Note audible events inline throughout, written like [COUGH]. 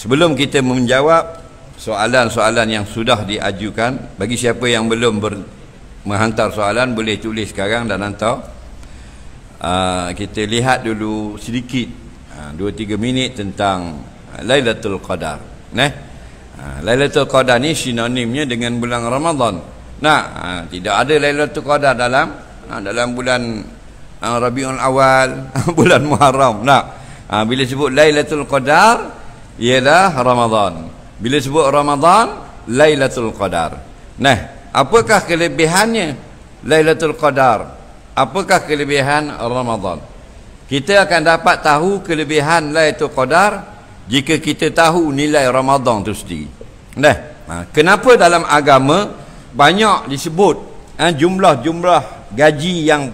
Sebelum kita menjawab soalan-soalan yang sudah diajukan, bagi siapa yang belum ber, menghantar soalan boleh tulis sekarang dan hantar. Uh, kita lihat dulu sedikit uh, ah, 2-3 minit tentang ah, Lailatul Qadar. Nah, Lailatul Qadar ni sinonimnya dengan bulan Ramadan. Nah, tidak ada Lailatul Qadar dalam dalam bulan Rabiul Awal, [LAUGHS] bulan Muharram. Nah, bila sebut Lailatul Qadar, ialah Ramadhan. Bila sebut Ramadhan, Lailatul Qadar. Nah, apakah kelebihannya Lailatul Qadar? Apakah kelebihan Ramadhan? Kita akan dapat tahu kelebihan Lailatul Qadar jika kita tahu nilai Ramadhan itu sendiri. Nah, ha, kenapa dalam agama banyak disebut ha, jumlah-jumlah gaji yang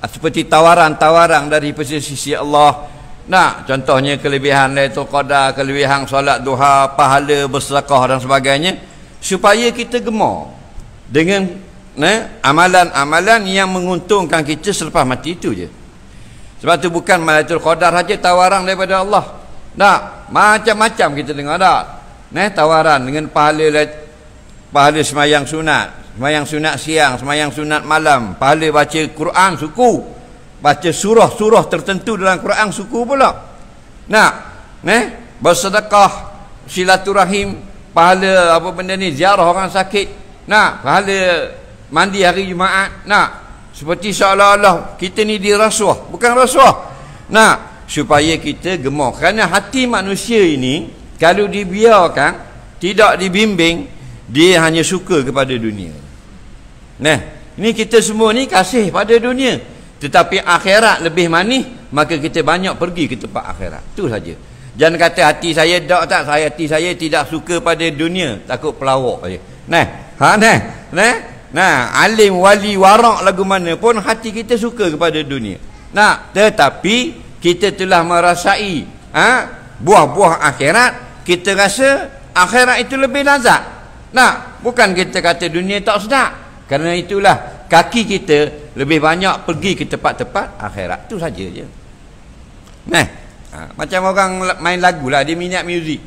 ha, seperti tawaran-tawaran dari sisi Allah, Nah, contohnya kelebihan itu qadar, kelebihan solat duha, pahala bersedekah dan sebagainya supaya kita gemar dengan eh, amalan-amalan yang menguntungkan kita selepas mati itu je. Sebab itu bukan malaikatul qadar saja tawaran daripada Allah. Nah, macam-macam kita dengar dah. Nah, tawaran dengan pahala pahala semayang sunat, semayang sunat siang, semayang sunat malam, pahala baca Quran suku baca surah-surah tertentu dalam Quran suku pula. Nak? Neh, bersedekah silaturahim pahala apa benda ni ziarah orang sakit. Nak? Pahala mandi hari Jumaat. Nak? Seperti seolah-olah kita ni di rasuah, bukan rasuah. Nak? Supaya kita gemar. Kerana hati manusia ini kalau dibiarkan tidak dibimbing dia hanya suka kepada dunia. Neh, ini kita semua ni kasih pada dunia tetapi akhirat lebih manis maka kita banyak pergi ke tempat akhirat itu saja jangan kata hati saya tak tak saya hati saya tidak suka pada dunia takut pelawak saja nah ha nah nah nah alim wali warak lagu mana pun hati kita suka kepada dunia nah tetapi kita telah merasai ha buah-buah akhirat kita rasa akhirat itu lebih lazat nah bukan kita kata dunia tak sedap kerana itulah kaki kita lebih banyak pergi ke tempat-tempat akhirat tu saja je nah ha, macam orang main lagu lah dia minat muzik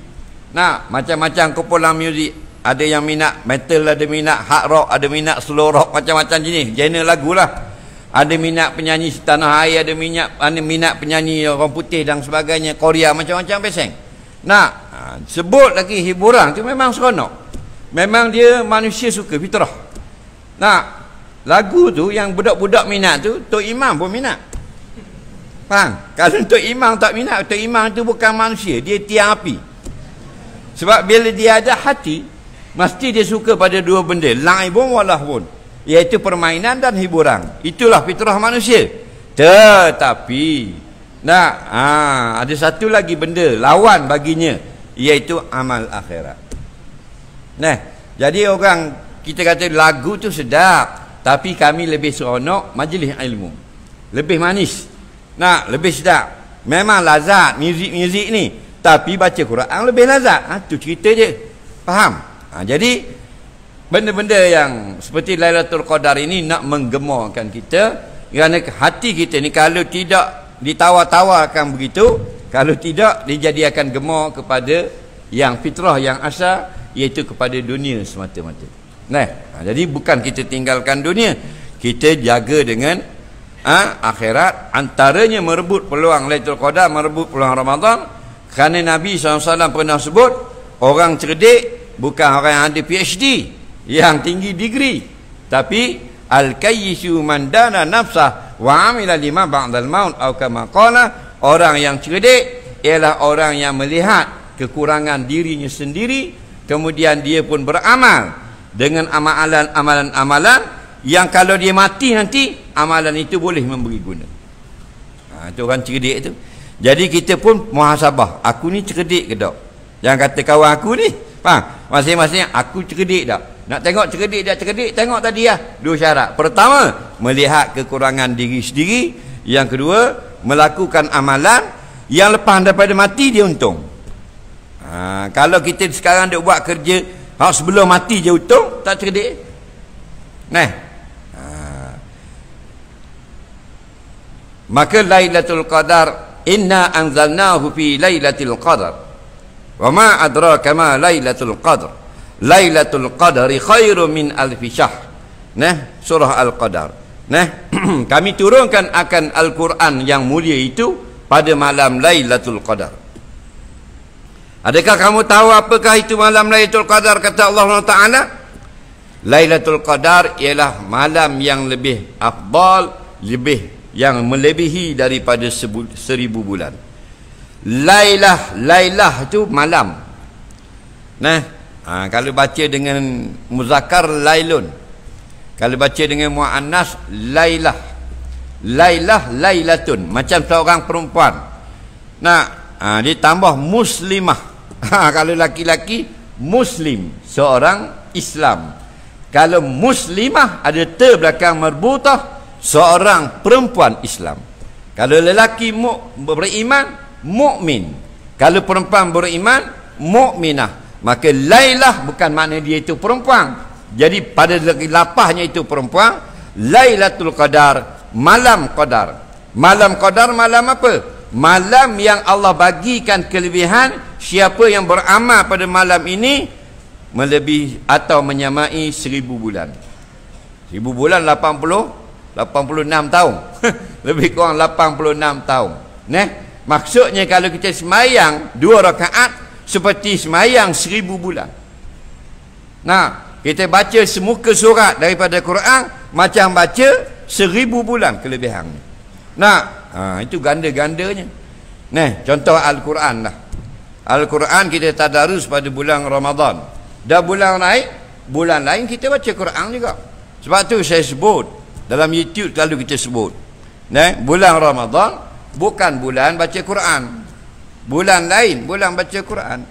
nah macam-macam kumpulan muzik ada yang minat metal ada minat hard rock ada minat slow rock macam-macam jenis genre lagu lah ada minat penyanyi tanah air ada minat ada minat penyanyi orang putih dan sebagainya Korea macam-macam peseng nah ha, sebut lagi hiburan tu memang seronok memang dia manusia suka fitrah nah lagu tu yang budak-budak minat tu Tok Imam pun minat faham? kalau Tok Imam tak minat Tok Imam tu bukan manusia dia tiang api sebab bila dia ada hati mesti dia suka pada dua benda la'ibun walahun iaitu permainan dan hiburan itulah fitrah manusia tetapi nak ha, ada satu lagi benda lawan baginya iaitu amal akhirat nah jadi orang kita kata lagu tu sedap tapi kami lebih seronok majlis ilmu. Lebih manis. Nak, lebih sedap. Memang lazat muzik-muzik ni. Tapi baca Quran lebih lazat. Ha, tu cerita je. Faham? Ha, jadi, benda-benda yang seperti Lailatul Qadar ini nak menggemarkan kita. Kerana hati kita ni kalau tidak ditawar-tawarkan begitu. Kalau tidak, dijadikan gemar kepada yang fitrah, yang asal. Iaitu kepada dunia semata-mata. Nah, ha, jadi bukan kita tinggalkan dunia. Kita jaga dengan ha, akhirat antaranya merebut peluang Lailatul Qadar, merebut peluang Ramadan. Kerana Nabi SAW pernah sebut orang cerdik bukan orang yang ada PhD yang tinggi degree tapi al-kayyisu man dana nafsah wa lima ba'dal maun atau kama orang yang cerdik ialah orang yang melihat kekurangan dirinya sendiri kemudian dia pun beramal dengan amalan amalan amalan yang kalau dia mati nanti amalan itu boleh memberi guna ha, itu orang cerdik tu jadi kita pun muhasabah aku ni cerdik ke tak jangan kata kawan aku ni faham masing-masing aku cerdik tak nak tengok cerdik tak cerdik tengok tadi lah dua syarat pertama melihat kekurangan diri sendiri yang kedua melakukan amalan yang lepas daripada mati dia untung ha, kalau kita sekarang dia buat kerja Hak sebelum mati je utung tak cerdik. Nah. Ha. Maka Lailatul Qadar inna anzalnahu fi Lailatul Qadar. Wa ma adraka ma Lailatul Qadar. Lailatul Qadri khairu min alf syahr. Nah, surah Al-Qadar. Nah, [CLEARS THROAT] kami turunkan akan Al-Quran yang mulia itu pada malam Lailatul Qadar. Adakah kamu tahu apakah itu malam Lailatul Qadar kata Allah Taala? Lailatul Qadar ialah malam yang lebih afdal, lebih yang melebihi daripada seribu bulan. Lailah, Lailah itu malam. Nah, ha, kalau baca dengan muzakkar Lailun. Kalau baca dengan muannas Lailah. Lailah Lailatun macam seorang perempuan. Nah, ha, ditambah muslimah Ha, kalau laki-laki Muslim Seorang Islam Kalau Muslimah Ada ter belakang merbutah Seorang perempuan Islam Kalau lelaki mu, beriman mukmin. Kalau perempuan beriman mukminah. Maka Lailah bukan makna dia itu perempuan Jadi pada lapahnya itu perempuan Lailatul Qadar Malam Qadar Malam Qadar malam apa? malam yang Allah bagikan kelebihan siapa yang beramal pada malam ini melebih atau menyamai seribu bulan seribu bulan 80 86 tahun [LAUGHS] lebih kurang 86 tahun Neh? maksudnya kalau kita semayang dua rakaat seperti semayang seribu bulan nah kita baca semuka surat daripada Quran macam baca seribu bulan kelebihannya nak? Ha, itu ganda-gandanya. Nih, contoh Al-Quran lah. Al-Quran kita tadarus pada bulan Ramadan. Dah bulan naik, bulan lain kita baca Quran juga. Sebab tu saya sebut. Dalam YouTube selalu kita sebut. Nih, bulan Ramadan bukan bulan baca Quran. Bulan lain, bulan baca Quran.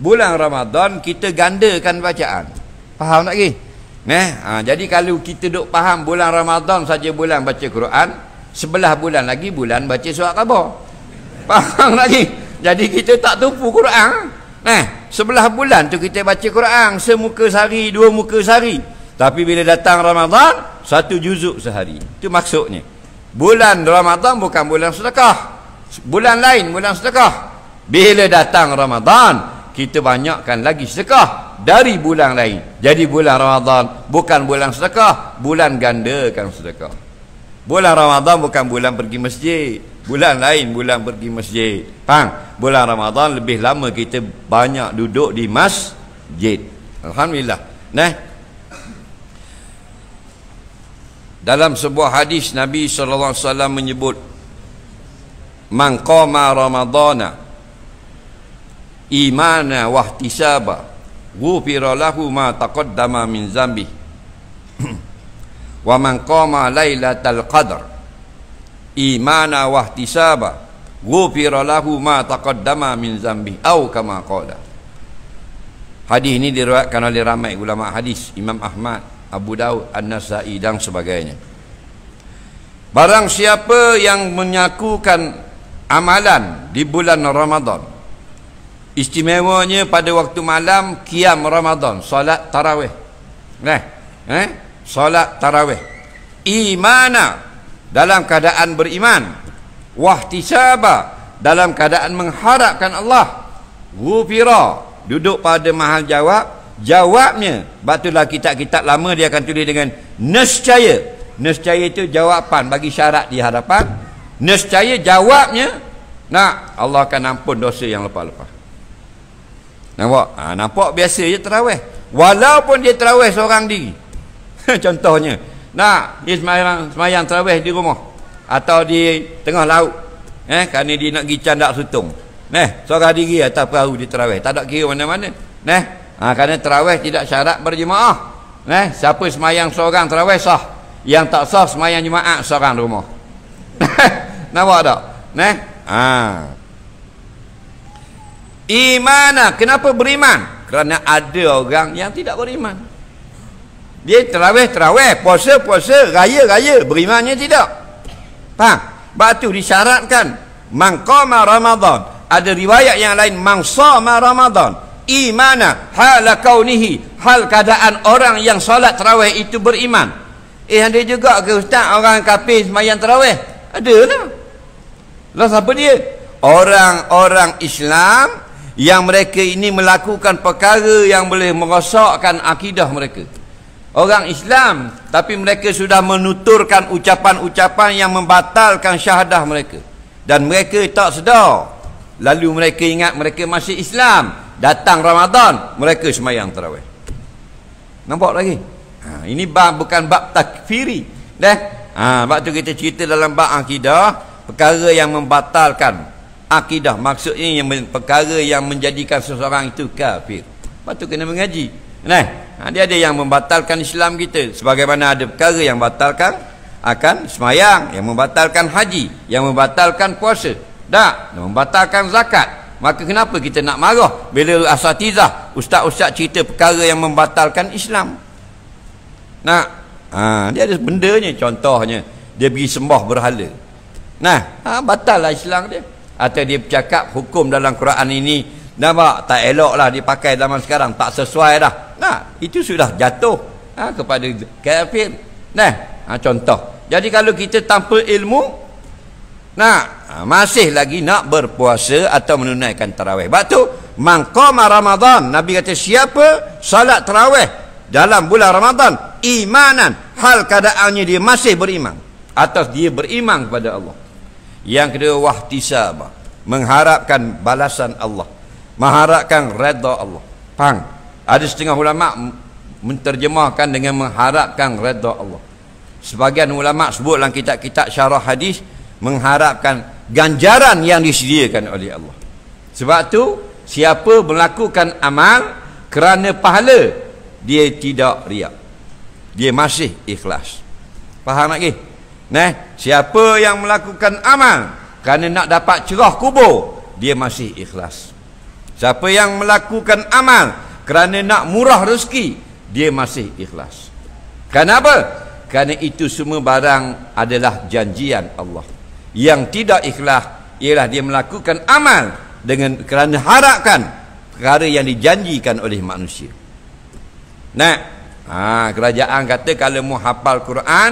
Bulan Ramadan kita gandakan bacaan. Faham tak lagi? Nih, ha, jadi kalau kita dok faham bulan Ramadan saja bulan baca Quran, sebelah bulan lagi bulan baca surat khabar faham lagi jadi kita tak tumpu Quran nah eh, sebelah bulan tu kita baca Quran semuka sehari dua muka sehari tapi bila datang Ramadan satu juzuk sehari itu maksudnya bulan Ramadan bukan bulan sedekah bulan lain bulan sedekah bila datang Ramadan kita banyakkan lagi sedekah dari bulan lain jadi bulan Ramadan bukan bulan sedekah bulan gandakan sedekah Bulan Ramadan bukan bulan pergi masjid. Bulan lain bulan pergi masjid. Faham? Bulan Ramadan lebih lama kita banyak duduk di masjid. Alhamdulillah. Nah. Dalam sebuah hadis Nabi sallallahu alaihi wasallam menyebut Man qama Ramadana imana wahtisaba ghufira lahu ma taqaddama min zambi [CLEARS THROAT] wa man qama lailatal qadr imana wa ihtisaba ghufira lahu ma taqaddama min zambi au kama qala hadis ini diriwayatkan oleh ramai ulama hadis imam ahmad abu daud an-nasai dan sebagainya barang siapa yang menyakukan amalan di bulan ramadan istimewanya pada waktu malam qiam ramadan solat tarawih nah eh solat tarawih imana dalam keadaan beriman wahtisaba dalam keadaan mengharapkan Allah gufira duduk pada mahal jawab jawabnya batulah kitab-kitab lama dia akan tulis dengan nescaya nescaya itu jawapan bagi syarat di hadapan nescaya jawabnya nak Allah akan ampun dosa yang lepas-lepas nampak ha, nampak biasa je terawih walaupun dia terawih seorang diri [LAUGHS] contohnya nak dia semayang, semayang terawih di rumah atau di tengah laut eh kerana dia nak pergi candak sutung neh seorang diri atau perahu di terawih tak ada kira mana-mana neh ha, kerana terawih tidak syarat berjemaah neh siapa semayang seorang terawih sah yang tak sah semayang jemaah seorang di rumah [LAUGHS] nampak tak neh ha. iman kenapa beriman kerana ada orang yang tidak beriman dia terawih terawih, puasa puasa, raya raya, berimannya tidak. Faham? Batu disyaratkan mangqama Ramadan. Ada riwayat yang lain mangsama Ramadan. Imana hal kaunihi, hal keadaan orang yang solat terawih itu beriman. Eh ada juga ke ustaz orang kafir sembahyang terawih? Ada lah. Lah siapa dia? Orang-orang Islam yang mereka ini melakukan perkara yang boleh merosakkan akidah mereka orang Islam tapi mereka sudah menuturkan ucapan-ucapan yang membatalkan syahadah mereka dan mereka tak sedar lalu mereka ingat mereka masih Islam datang Ramadan mereka semayang tarawih nampak lagi ha, ini bab, bukan bab takfiri deh ha, bab tu kita cerita dalam bab akidah perkara yang membatalkan akidah maksudnya yang perkara yang menjadikan seseorang itu kafir lepas tu kena mengaji Nah, dia ada yang membatalkan Islam kita sebagaimana ada perkara yang batalkan akan semayang yang membatalkan haji yang membatalkan puasa tak membatalkan zakat maka kenapa kita nak marah bila asatizah ustaz-ustaz cerita perkara yang membatalkan Islam Nah, ha, dia ada bendanya contohnya dia pergi sembah berhala nah ha, batal lah Islam dia atau dia bercakap hukum dalam Quran ini nampak tak elok lah dipakai zaman sekarang tak sesuai dah Nah, itu sudah jatuh ha, kepada kafir. Nah, ha, contoh. Jadi kalau kita tanpa ilmu, nah ha, masih lagi nak berpuasa atau menunaikan tarawih. Batu mangkoma Ramadan. Nabi kata siapa salat tarawih dalam bulan Ramadan imanan hal keadaannya dia masih beriman atas dia beriman kepada Allah. Yang kedua wahtisabah mengharapkan balasan Allah, mengharapkan redha Allah. Pang ada setengah ulama menterjemahkan dengan mengharapkan redha Allah sebagian ulama sebut dalam kitab-kitab syarah hadis mengharapkan ganjaran yang disediakan oleh Allah sebab tu siapa melakukan amal kerana pahala dia tidak riak dia masih ikhlas faham lagi Nah, siapa yang melakukan amal kerana nak dapat cerah kubur, dia masih ikhlas. Siapa yang melakukan amal kerana nak murah rezeki dia masih ikhlas kenapa kerana itu semua barang adalah janjian Allah yang tidak ikhlas ialah dia melakukan amal dengan kerana harapkan perkara yang dijanjikan oleh manusia nak ha, kerajaan kata kalau mu hafal Quran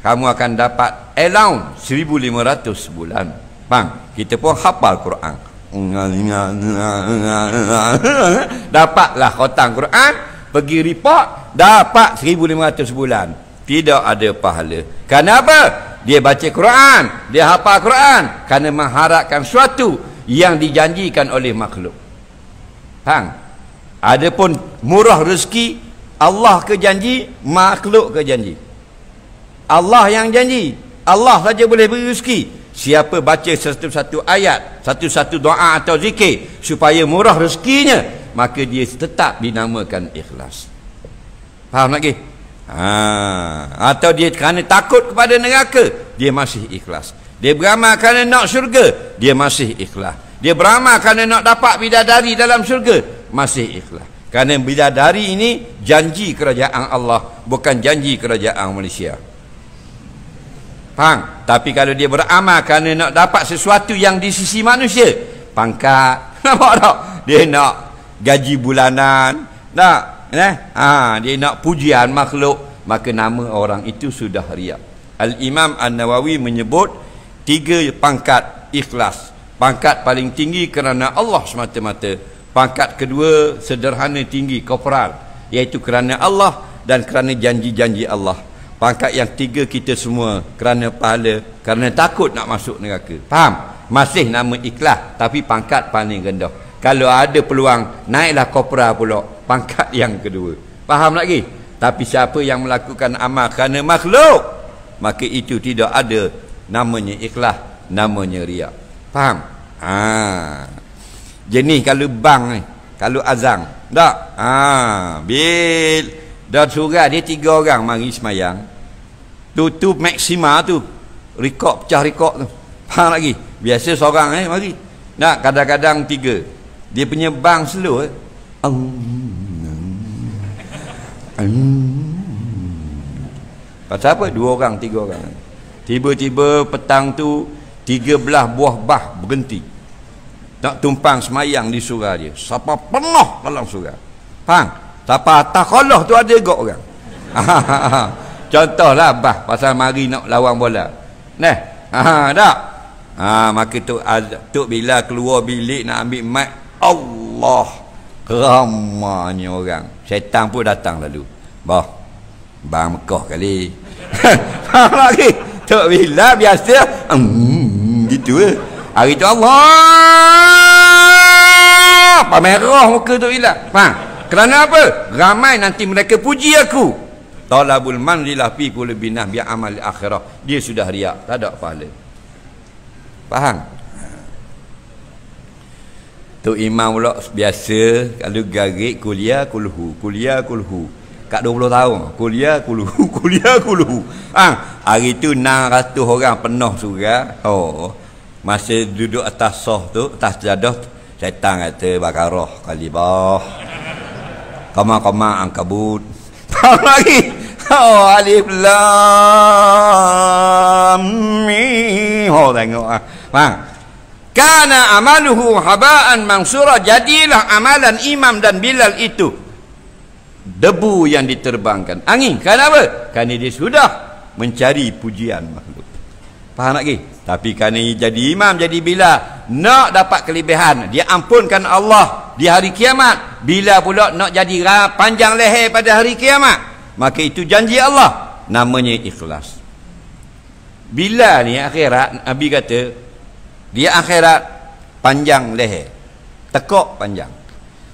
kamu akan dapat allowance 1500 sebulan bang kita pun hafal Quran [LAUGHS] dapatlah khotang Quran pergi report dapat 1500 sebulan tidak ada pahala kenapa dia baca Quran dia hafal Quran kerana mengharapkan sesuatu yang dijanjikan oleh makhluk faham adapun murah rezeki Allah ke janji makhluk ke janji Allah yang janji Allah saja boleh beri rezeki Siapa baca satu-satu ayat, satu-satu doa atau zikir supaya murah rezekinya, maka dia tetap dinamakan ikhlas. Faham lagi? Ha, atau dia kerana takut kepada neraka, dia masih ikhlas. Dia beramal kerana nak syurga, dia masih ikhlas. Dia beramal kerana nak dapat bidadari dalam syurga, masih ikhlas. Kerana bidadari ini janji kerajaan Allah, bukan janji kerajaan Malaysia. Faham? Tapi kalau dia beramal kerana nak dapat sesuatu yang di sisi manusia, pangkat. [LAUGHS] Nampak tak? Dia nak gaji bulanan. Tak? Nah, eh? ha, dia nak pujian makhluk. Maka nama orang itu sudah riak. Al-Imam An-Nawawi menyebut tiga pangkat ikhlas. Pangkat paling tinggi kerana Allah semata-mata. Pangkat kedua sederhana tinggi, koperal. Iaitu kerana Allah dan kerana janji-janji Allah pangkat yang tiga kita semua kerana pahala kerana takut nak masuk neraka faham masih nama ikhlas tapi pangkat paling rendah kalau ada peluang naiklah kopra pula pangkat [LAUGHS] yang kedua faham lagi tapi siapa yang melakukan amal kerana makhluk maka itu tidak ada namanya ikhlas namanya riak faham ha jenis kalau bang ni kalau azang tak ha bil dan surat dia tiga orang mari semayang. Tu tu maksima tu. Rekod pecah rekod tu. Faham lagi? Biasa seorang eh mari. Nak kadang-kadang tiga. Dia punya bang slow eh. Pasal apa? Dua orang, tiga orang. Tiba-tiba petang tu tiga belah buah bah berhenti. Nak tumpang semayang di surah dia. Siapa penuh dalam surah. Faham? siapa atas kalah tu ada juga orang [LAUGHS] contohlah bah pasal mari nak lawan bola neh tak ha, maka tu, tu bila keluar bilik nak ambil mat Allah ramanya orang syaitan pun datang lalu bah bang Mekah kali faham lagi tu bila biasa mm, gitu eh. hari tu Allah apa merah muka Tok bila faham kerana apa? Ramai nanti mereka puji aku. Talabul manzilah fi kulli binah bi amal akhirah. Dia sudah riak, tak ada pahala. Faham? Tok Imam pula biasa kalau garik kuliah kulhu, kuliah kulhu. Kat 20 tahun, kuliah kulhu, [LAUGHS] kuliah kulhu. Ah, ha, hari tu 600 orang penuh surah. Oh. Masa duduk atas soh tu, atas jadah, setan kata bakarah kalibah koma koma angkabut [LAUGHS] lagi oh alif lam mim oh tengok ah bang kana amaluhu habaan mansura jadilah amalan imam dan bilal itu debu yang diterbangkan angin kenapa kerana dia sudah mencari pujian makhluk faham lagi. Tapi kerana jadi imam, jadi bila nak dapat kelebihan, dia ampunkan Allah di hari kiamat. Bila pula nak jadi panjang leher pada hari kiamat. Maka itu janji Allah. Namanya ikhlas. Bila ni akhirat, Nabi kata, dia akhirat panjang leher. Tekok panjang.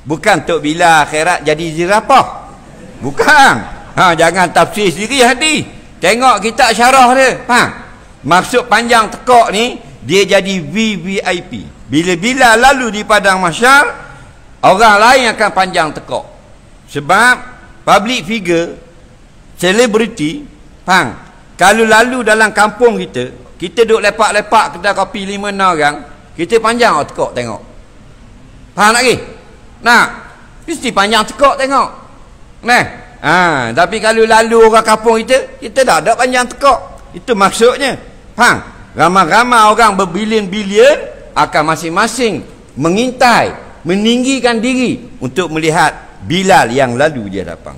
Bukan untuk bila akhirat jadi zirapah. Bukan. Ha, jangan tafsir sendiri hati. Tengok kita syarah dia. Faham? Maksud panjang tekok ni dia jadi VVIP. Bila-bila lalu di padang masyar, orang lain akan panjang tekok. Sebab public figure celebrity pang kalau lalu dalam kampung kita kita duduk lepak-lepak kedai kopi lima enam orang kita panjang tekok tengok faham lagi? Nah, mesti panjang tekok tengok nah ha, tapi kalau lalu orang kampung kita kita dah ada panjang tekok itu maksudnya Faham? Ramai-ramai orang berbilion-bilion akan masing-masing mengintai, meninggikan diri untuk melihat Bilal yang lalu dia hadapan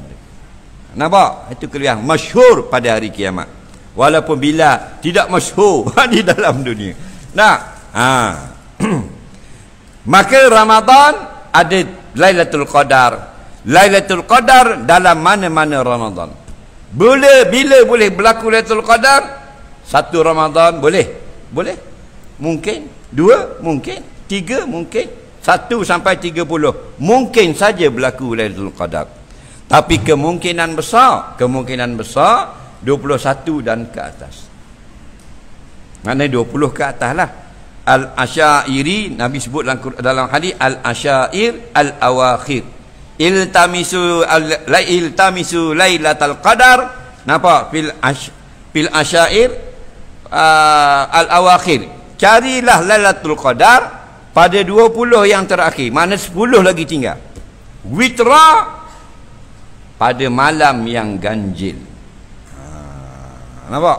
Nampak? Itu kelebihan masyur pada hari kiamat. Walaupun Bilal tidak masyur [LAUGHS] di dalam dunia. Nah, ha. [CLEARS THROAT] Maka Ramadan ada Lailatul Qadar. Lailatul Qadar dalam mana-mana Ramadan. Bila bila boleh berlaku Lailatul Qadar? Satu Ramadan boleh? Boleh. Mungkin. Dua mungkin. Tiga mungkin. Satu sampai tiga puluh. Mungkin saja berlaku Lailatul Qadar. Tapi kemungkinan besar, kemungkinan besar dua puluh satu dan ke atas. Mana dua puluh ke atas lah. Al-Asyairi, Nabi sebut dalam hadis Al-Asyair, Al-Awakhir. Il Iltamisu al iltamisu lailatul qadar. Napa? Fil fil asyair uh, al-awakhir carilah lailatul qadar pada 20 yang terakhir mana 10 lagi tinggal witra pada malam yang ganjil ha, nampak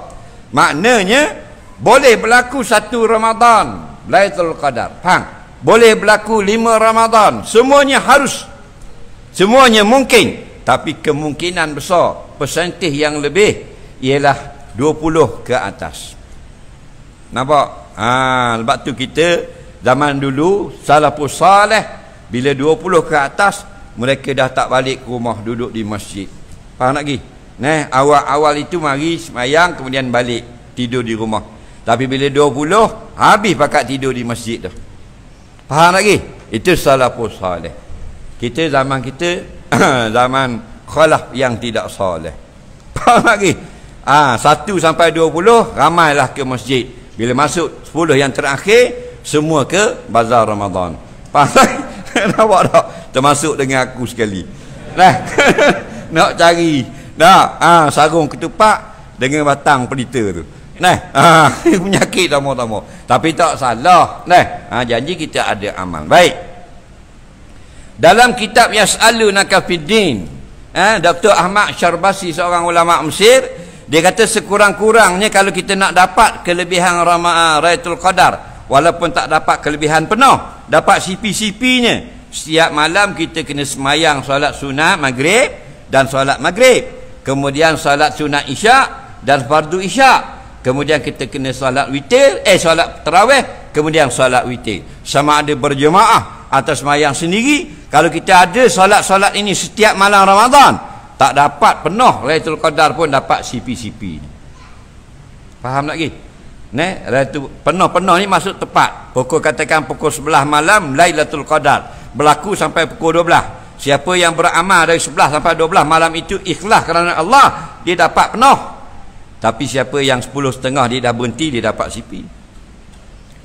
maknanya boleh berlaku satu Ramadan Lailatul Qadar faham boleh berlaku lima Ramadan semuanya harus semuanya mungkin tapi kemungkinan besar persentih yang lebih ialah 20 ke atas Nampak? Ha, lepas tu kita zaman dulu salafus salih bila 20 ke atas mereka dah tak balik ke rumah duduk di masjid. Faham tak lagi? Neh awal-awal itu mari semayang kemudian balik tidur di rumah. Tapi bila 20 habis pakat tidur di masjid tu. Faham lagi? Itu salafus salih. Kita zaman kita [CLEARS THROAT] zaman khalaf yang tidak salih. Faham lagi? Ah, ha, 1 sampai 20 ramailah ke masjid. Bila masuk 10 yang terakhir Semua ke Bazar Ramadan Pasal [LAUGHS] Nampak tak Termasuk dengan aku sekali Nah [LAUGHS] Nak cari Nah ha, Sarung ketupat Dengan batang pelita tu Nah ha, [LAUGHS] Penyakit sama-sama Tapi tak salah Nah ha, Janji kita ada aman Baik Dalam kitab Yas'alu Nakafiddin eh, ha, Dr. Ahmad Syarbasi Seorang ulama' Mesir dia kata sekurang-kurangnya kalau kita nak dapat kelebihan Ramadhan ah, Raitul Qadar Walaupun tak dapat kelebihan penuh Dapat CP-CP-nya Setiap malam kita kena semayang solat sunat maghrib dan solat maghrib Kemudian solat sunat isyak dan fardu isyak Kemudian kita kena solat witir, eh solat terawih Kemudian solat witir Sama ada berjemaah atau semayang sendiri Kalau kita ada solat-solat ini setiap malam ramadan tak dapat penuh Lailatul Qadar pun dapat CP-CP faham lagi ne Lailatul penuh-penuh ni masuk tepat pukul katakan pukul 11 malam Lailatul Qadar berlaku sampai pukul 12 siapa yang beramal dari 11 sampai 12 malam itu ikhlas kerana Allah dia dapat penuh tapi siapa yang 10 setengah dia dah berhenti dia dapat CP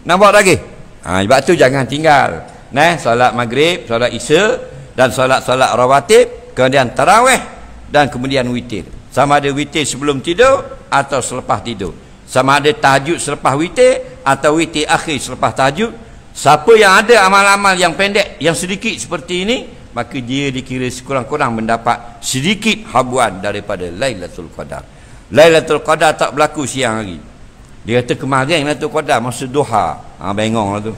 nampak lagi ha, sebab tu jangan tinggal ne solat maghrib solat isya dan solat-solat rawatib kemudian taraweh dan kemudian witir. Sama ada witir sebelum tidur atau selepas tidur. Sama ada tahajud selepas witir atau witir akhir selepas tahajud. Siapa yang ada amal-amal yang pendek, yang sedikit seperti ini, maka dia dikira sekurang-kurang mendapat sedikit habuan daripada Lailatul Qadar. Lailatul Qadar tak berlaku siang hari. Dia kata kemarin Lailatul Qadar masa duha. Ha, bengong lah tu. [LAUGHS]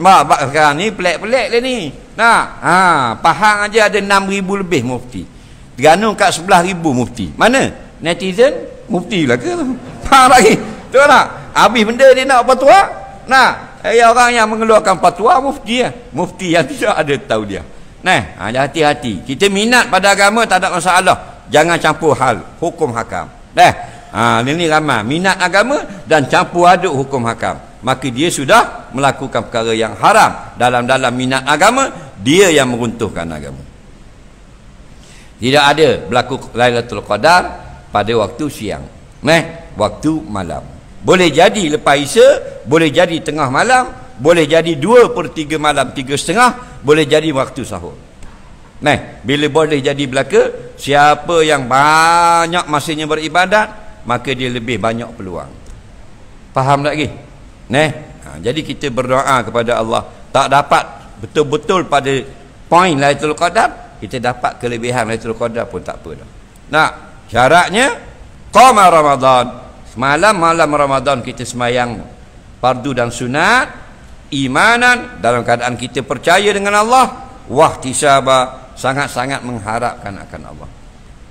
Mak, sekarang ni pelik-pelik dia ni. Ha, ha, Pahang aja ada 6000 lebih mufti. Terengganu kat 11000 mufti. Mana? Netizen mufti lah ke? Faham lagi. Tengok tak? Habis benda dia nak fatwa. Nah, eh, orang yang mengeluarkan fatwa mufti ya. Mufti yang [LAUGHS] tidak ada tahu dia. Nah, ha, hati-hati. Kita minat pada agama tak ada masalah. Jangan campur hal hukum hakam. Nah, ha, ini ramai minat agama dan campur aduk hukum hakam maka dia sudah melakukan perkara yang haram dalam-dalam minat agama dia yang meruntuhkan agama tidak ada berlaku Lailatul Qadar pada waktu siang meh waktu malam boleh jadi lepas isa boleh jadi tengah malam boleh jadi dua per tiga malam tiga setengah boleh jadi waktu sahur meh bila boleh jadi berlaku siapa yang banyak masanya beribadat maka dia lebih banyak peluang faham tak lagi? Neh, Ha, jadi kita berdoa kepada Allah tak dapat betul-betul pada poin Lailatul Qadar kita dapat kelebihan Lailatul Qadar pun tak apa dah. Nah, syaratnya qoma Ramadan. Semalam malam Ramadan kita semayang fardu dan sunat imanan dalam keadaan kita percaya dengan Allah wah tisaba sangat-sangat mengharapkan akan Allah.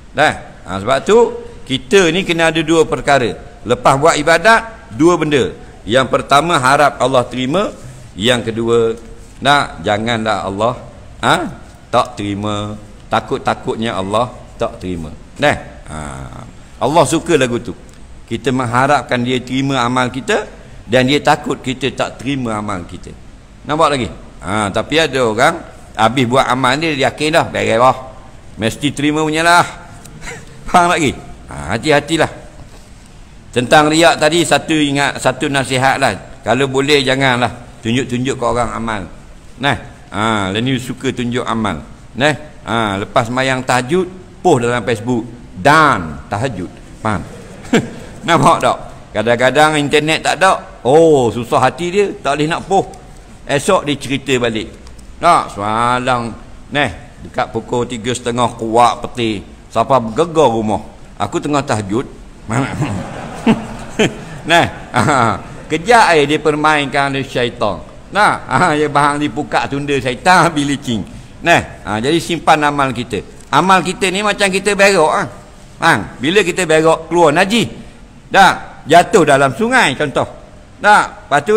Dah. Ha, sebab tu kita ni kena ada dua perkara. Lepas buat ibadat dua benda. Yang pertama harap Allah terima Yang kedua Nak janganlah Allah ha? Tak terima Takut-takutnya Allah tak terima Nah, ha. Allah suka lagu tu Kita mengharapkan dia terima amal kita Dan dia takut kita tak terima amal kita Nampak lagi? Ha, tapi ada orang Habis buat amal dia, dia yakin dah Allah Mesti terima punya lah [LAUGHS] Faham lagi? Ha, hati-hatilah tentang riak tadi satu ingat satu nasihat lah Kalau boleh janganlah tunjuk-tunjuk ke orang amal. Nah, ha Leni lah suka tunjuk amal. Nah, ha lepas mayang tahajud post dalam Facebook dan tahajud. Faham? [LAUGHS] Nampak tak? Kadang-kadang internet tak ada. Oh, susah hati dia tak boleh nak post. Esok dia cerita balik. Nah, soalan Nah, dekat pukul setengah kuat peti. Siapa bergegar rumah? Aku tengah tahajud. [LAUGHS] [LAUGHS] nah, [LAUGHS] kejap ai dia permainkan oleh syaitan. Nah, [LAUGHS] ah, dia bahang dibuka tunda syaitan bila cing. Nah, ah, jadi simpan amal kita. Amal kita ni macam kita berok ah. Bang, bila kita berok keluar najis. Dah, jatuh dalam sungai contoh. Nah, lepas tu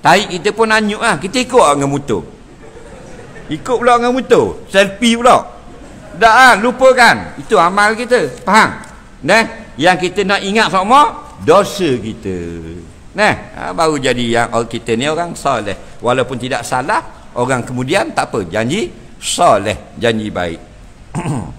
tai kita pun anyuk ah. Kita ikut dengan motor. Ikut pula dengan motor, selfie pula. Dah ah, lupakan. Itu amal kita. Faham? Nah, yang kita nak ingat semua dosa kita nah ha, baru jadi yang all kita ni orang soleh walaupun tidak salah orang kemudian tak apa janji soleh janji baik [CLEARS THROAT]